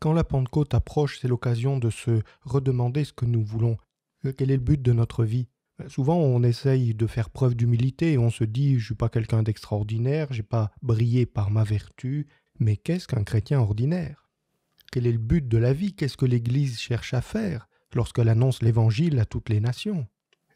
Quand la Pentecôte approche, c'est l'occasion de se redemander ce que nous voulons, euh, quel est le but de notre vie. Euh, souvent, on essaye de faire preuve d'humilité et on se dit Je ne suis pas quelqu'un d'extraordinaire, j'ai pas brillé par ma vertu. Mais qu'est-ce qu'un chrétien ordinaire Quel est le but de la vie Qu'est-ce que l'Église cherche à faire lorsqu'elle annonce l'Évangile à toutes les nations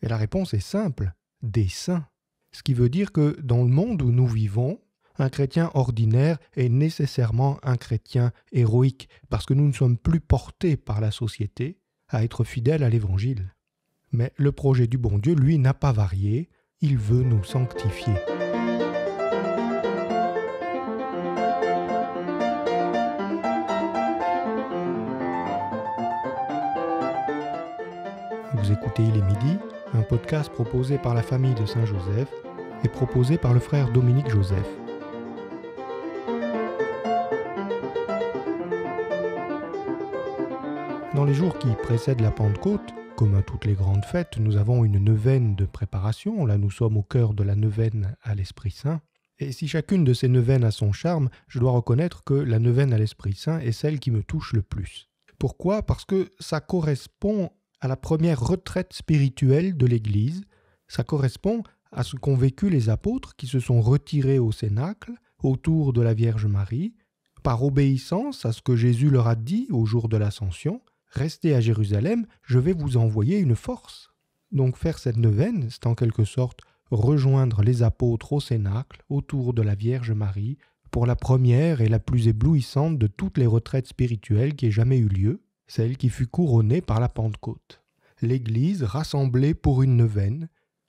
Et la réponse est simple des saints. Ce qui veut dire que dans le monde où nous vivons, un chrétien ordinaire est nécessairement un chrétien héroïque, parce que nous ne sommes plus portés par la société à être fidèles à l'Évangile. Mais le projet du bon Dieu, lui, n'a pas varié, il veut nous sanctifier. Vous écoutez Il est midi, un podcast proposé par la famille de Saint-Joseph et proposé par le frère Dominique Joseph. Dans les jours qui précèdent la Pentecôte, comme à toutes les grandes fêtes, nous avons une neuvaine de préparation. Là, nous sommes au cœur de la neuvaine à l'Esprit Saint. Et si chacune de ces neuvaines a son charme, je dois reconnaître que la neuvaine à l'Esprit Saint est celle qui me touche le plus. Pourquoi Parce que ça correspond à la première retraite spirituelle de l'Église, ça correspond à ce qu'ont vécu les apôtres qui se sont retirés au Cénacle, autour de la Vierge Marie, par obéissance à ce que Jésus leur a dit au jour de l'ascension, restez à Jérusalem, je vais vous envoyer une force. Donc faire cette neuvaine, c'est en quelque sorte rejoindre les apôtres au Cénacle autour de la Vierge Marie pour la première et la plus éblouissante de toutes les retraites spirituelles qui aient jamais eu lieu, celle qui fut couronnée par la Pentecôte. L'Église rassemblée pour une neuvaine,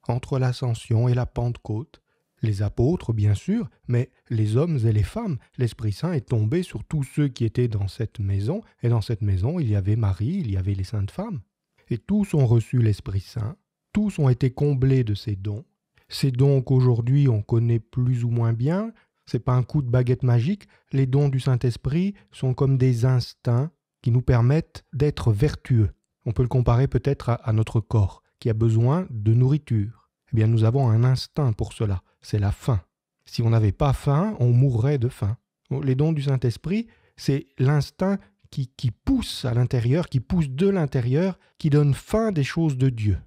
entre l'Ascension et la Pentecôte, les apôtres bien sûr, mais les hommes et les femmes. L'Esprit Saint est tombé sur tous ceux qui étaient dans cette maison, et dans cette maison il y avait Marie, il y avait les saintes femmes. Et tous ont reçu l'Esprit Saint, tous ont été comblés de ces dons. Ces dons qu'aujourd'hui on connaît plus ou moins bien, c'est pas un coup de baguette magique, les dons du Saint-Esprit sont comme des instincts qui nous permettent d'être vertueux. On peut le comparer peut-être à notre corps, qui a besoin de nourriture eh bien nous avons un instinct pour cela, c'est la faim. Si on n'avait pas faim, on mourrait de faim. Oh, les dons du Saint-Esprit, c'est l'instinct qui, qui, pousse à l'intérieur, qui pousse de l'intérieur, qui donne faim des choses de Dieu.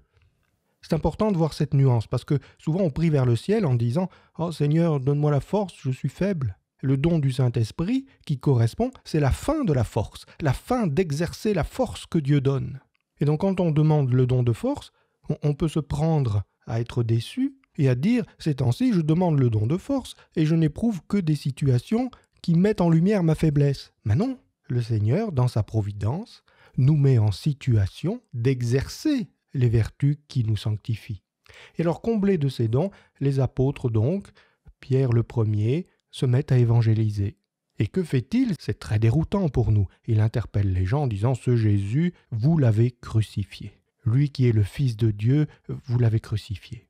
C'est important de voir cette nuance, parce que souvent on prie vers le ciel en disant Oh Seigneur, donne-moi la force, je suis faible. Le don du Saint-Esprit qui correspond, c'est la fin de la force, la fin d'exercer la force que Dieu donne. Et donc quand on demande le don de force, on peut se prendre à être déçu et à dire ces temps-ci je demande le don de force et je n'éprouve que des situations qui mettent en lumière ma faiblesse. Mais non, le Seigneur, dans sa providence, nous met en situation d'exercer les vertus qui nous sanctifient. Et alors comblés de ces dons, les apôtres donc, Pierre le premier, se mettent à évangéliser. Et que fait-il C'est très déroutant pour nous. Il interpelle les gens en disant Ce Jésus, vous l'avez crucifié lui qui est le Fils de Dieu, vous l'avez crucifié.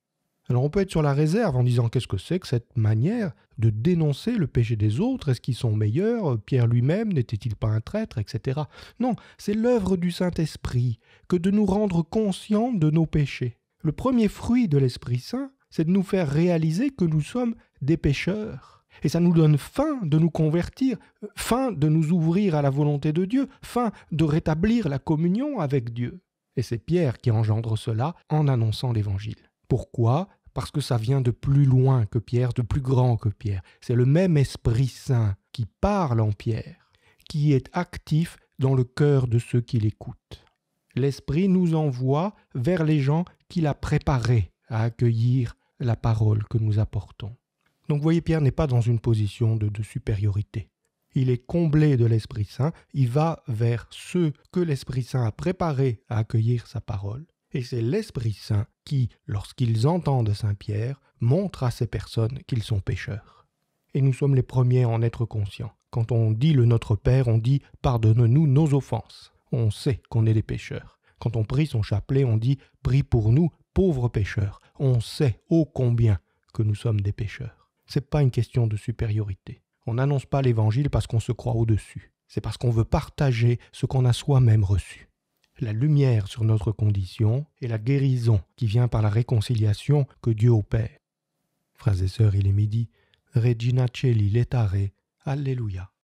Alors on peut être sur la réserve en disant qu'est-ce que c'est que cette manière de dénoncer le péché des autres Est-ce qu'ils sont meilleurs Pierre lui-même n'était-il pas un traître etc. Non, c'est l'œuvre du Saint-Esprit que de nous rendre conscients de nos péchés. Le premier fruit de l'Esprit Saint, c'est de nous faire réaliser que nous sommes des pécheurs. Et ça nous donne fin de nous convertir, fin de nous ouvrir à la volonté de Dieu, fin de rétablir la communion avec Dieu. Et c'est Pierre qui engendre cela en annonçant l'Évangile. Pourquoi Parce que ça vient de plus loin que Pierre, de plus grand que Pierre. C'est le même Esprit Saint qui parle en Pierre, qui est actif dans le cœur de ceux qui l'écoutent. L'Esprit nous envoie vers les gens qu'il a préparés à accueillir la parole que nous apportons. Donc vous voyez, Pierre n'est pas dans une position de, de supériorité il est comblé de l'Esprit Saint, il va vers ceux que l'Esprit Saint a préparés à accueillir sa parole. Et c'est l'Esprit Saint qui, lorsqu'ils entendent Saint Pierre, montre à ces personnes qu'ils sont pécheurs. Et nous sommes les premiers en être conscients. Quand on dit le Notre Père, on dit Pardonne-nous nos offenses. On sait qu'on est des pécheurs. Quand on prie son chapelet, on dit Prie pour nous, pauvres pécheurs. On sait ô combien que nous sommes des pécheurs. Ce n'est pas une question de supériorité. On n'annonce pas l'évangile parce qu'on se croit au-dessus. C'est parce qu'on veut partager ce qu'on a soi-même reçu. La lumière sur notre condition et la guérison qui vient par la réconciliation que Dieu opère. Frères et sœurs, il est midi. Regina Celi letare. Alléluia.